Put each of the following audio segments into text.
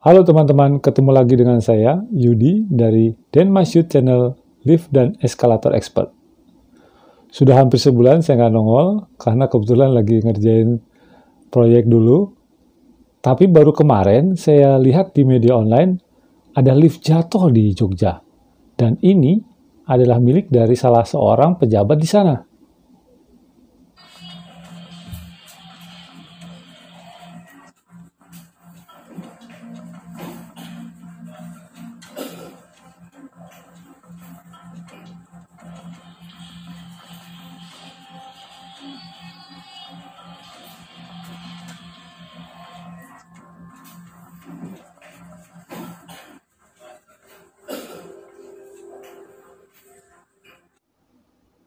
Halo teman-teman, ketemu lagi dengan saya, Yudi, dari Denmasyut Channel Lift dan Eskalator Expert. Sudah hampir sebulan saya nggak nongol, karena kebetulan lagi ngerjain proyek dulu. Tapi baru kemarin saya lihat di media online, ada lift jatuh di Jogja. Dan ini adalah milik dari salah seorang pejabat di sana.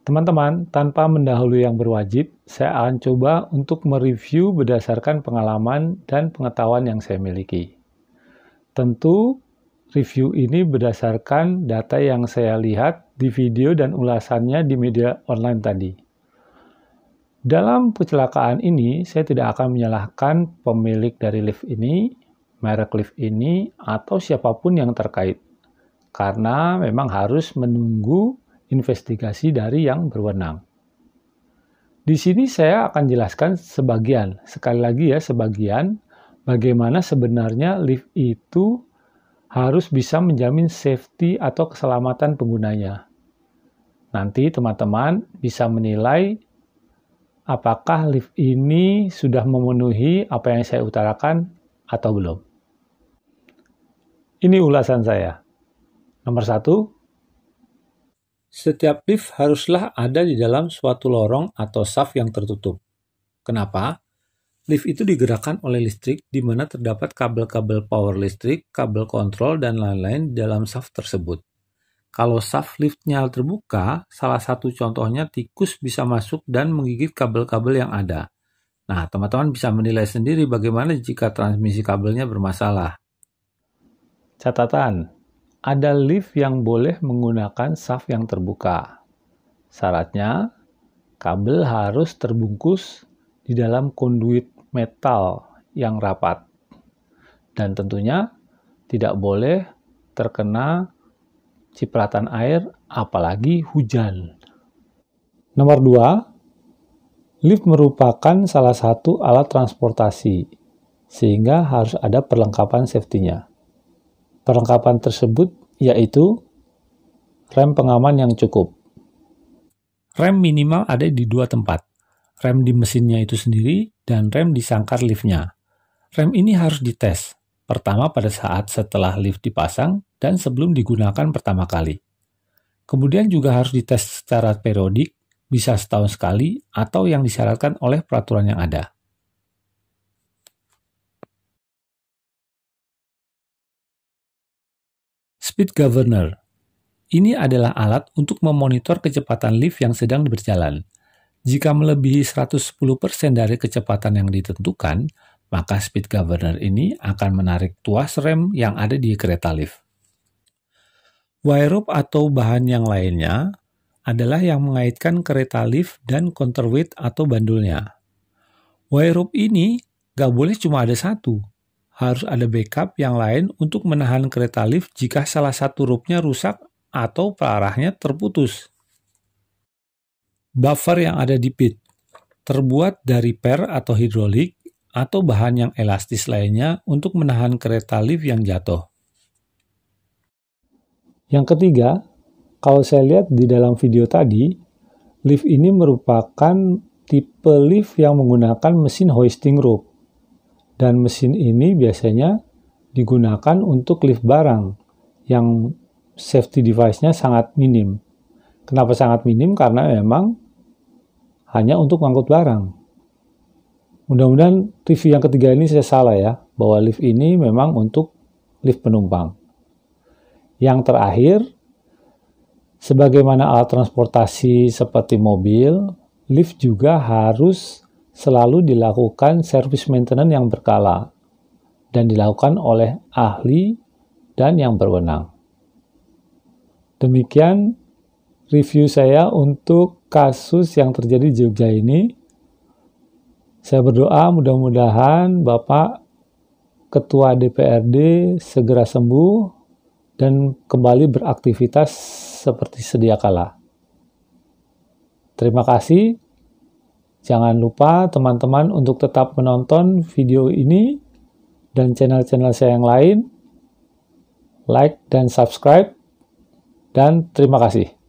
Teman-teman, tanpa mendahului yang berwajib, saya akan coba untuk mereview berdasarkan pengalaman dan pengetahuan yang saya miliki. Tentu, review ini berdasarkan data yang saya lihat di video dan ulasannya di media online tadi. Dalam kecelakaan ini, saya tidak akan menyalahkan pemilik dari lift ini, merek lift ini, atau siapapun yang terkait. Karena memang harus menunggu investigasi dari yang berwenang. Di sini saya akan jelaskan sebagian, sekali lagi ya sebagian, bagaimana sebenarnya lift itu harus bisa menjamin safety atau keselamatan penggunanya. Nanti teman-teman bisa menilai apakah lift ini sudah memenuhi apa yang saya utarakan atau belum. Ini ulasan saya. Nomor satu, setiap lift haruslah ada di dalam suatu lorong atau saf yang tertutup. Kenapa? Lift itu digerakkan oleh listrik di mana terdapat kabel-kabel power listrik, kabel kontrol, dan lain-lain dalam saf tersebut. Kalau saf liftnya terbuka, salah satu contohnya tikus bisa masuk dan menggigit kabel-kabel yang ada. Nah, teman-teman bisa menilai sendiri bagaimana jika transmisi kabelnya bermasalah. Catatan, ada lift yang boleh menggunakan saf yang terbuka. Syaratnya, kabel harus terbungkus di dalam konduit metal yang rapat. Dan tentunya tidak boleh terkena cipratan air apalagi hujan. Nomor 2, lift merupakan salah satu alat transportasi sehingga harus ada perlengkapan safety-nya. Perlengkapan tersebut yaitu rem pengaman yang cukup. Rem minimal ada di dua tempat, rem di mesinnya itu sendiri dan rem di sangkar liftnya. Rem ini harus dites, pertama pada saat setelah lift dipasang dan sebelum digunakan pertama kali. Kemudian juga harus dites secara periodik, bisa setahun sekali atau yang disyaratkan oleh peraturan yang ada. Speed Governor. Ini adalah alat untuk memonitor kecepatan lift yang sedang berjalan. Jika melebihi 110% dari kecepatan yang ditentukan, maka speed governor ini akan menarik tuas rem yang ada di kereta lift. Wire rope atau bahan yang lainnya adalah yang mengaitkan kereta lift dan counterweight atau bandulnya. Wire rope ini gak boleh cuma ada satu, harus ada backup yang lain untuk menahan kereta lift jika salah satu rupnya rusak atau pelarahnya terputus. Buffer yang ada di pit terbuat dari per atau hidrolik atau bahan yang elastis lainnya untuk menahan kereta lift yang jatuh. Yang ketiga, kalau saya lihat di dalam video tadi, lift ini merupakan tipe lift yang menggunakan mesin hoisting rope. Dan mesin ini biasanya digunakan untuk lift barang yang safety device-nya sangat minim. Kenapa sangat minim? Karena memang hanya untuk mengangkut barang. Mudah-mudahan TV yang ketiga ini saya salah ya, bahwa lift ini memang untuk lift penumpang. Yang terakhir, sebagaimana alat transportasi seperti mobil, lift juga harus selalu dilakukan service maintenance yang berkala dan dilakukan oleh ahli dan yang berwenang. Demikian review saya untuk kasus yang terjadi di Jogja ini. Saya berdoa mudah-mudahan Bapak Ketua DPRD segera sembuh dan kembali beraktivitas seperti sedia kala. Terima kasih. Jangan lupa teman-teman untuk tetap menonton video ini dan channel-channel saya yang lain. Like dan subscribe. Dan terima kasih.